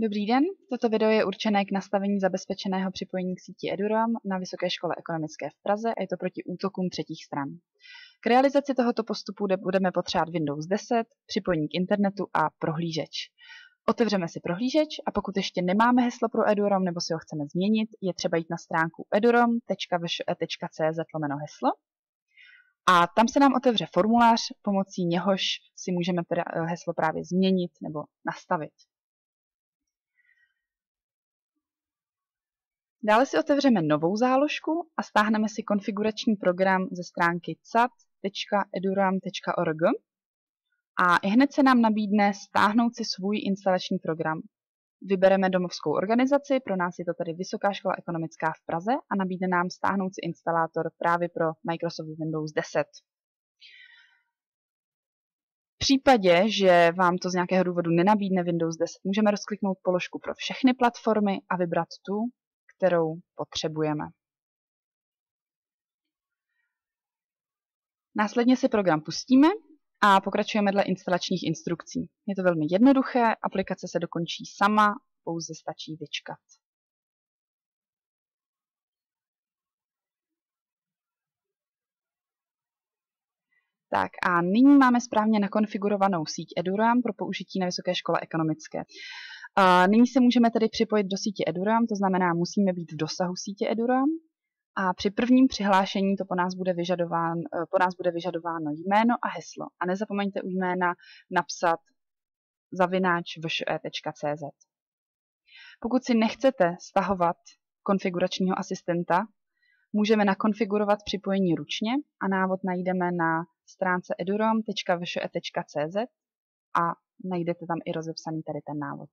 Dobrý den, toto video je určené k nastavení zabezpečeného připojení k síti EduRAM na Vysoké škole ekonomické v Praze a je to proti útokům třetích stran. K realizaci tohoto postupu budeme potřebovat Windows 10, připojení k internetu a prohlížeč. Otevřeme si prohlížeč a pokud ještě nemáme heslo pro Edurom nebo si ho chceme změnit, je třeba jít na stránku edurom.vše.cz heslo a tam se nám otevře formulář, pomocí něhož si můžeme eh, heslo právě změnit nebo nastavit. Dále si otevřeme novou záložku a stáhneme si konfigurační program ze stránky cat.eduram.org a i hned se nám nabídne stáhnout si svůj instalační program. Vybereme domovskou organizaci, pro nás je to tady Vysoká škola ekonomická v Praze a nabídne nám stáhnout si instalátor právě pro Microsoft Windows 10. V případě, že vám to z nějakého důvodu nenabídne Windows 10, můžeme rozkliknout položku pro všechny platformy a vybrat tu, kterou potřebujeme. Následně si program pustíme a pokračujeme dle instalačních instrukcí. Je to velmi jednoduché, aplikace se dokončí sama, pouze stačí vyčkat. Tak a nyní máme správně nakonfigurovanou síť EduRAM pro použití na Vysoké škole ekonomické. A nyní se můžeme tedy připojit do sítě EduRAM, to znamená, musíme být v dosahu sítě EduRAM. A při prvním přihlášení to po nás bude, vyžadován, eh, po nás bude vyžadováno jméno a heslo. A nezapomeňte u jména napsat zavináč vše.cz. Pokud si nechcete stahovat konfiguračního asistenta, můžeme nakonfigurovat připojení ručně a návod najdeme na stránce edurom.vše.cz a najdete tam i rozepsaný tady ten návod.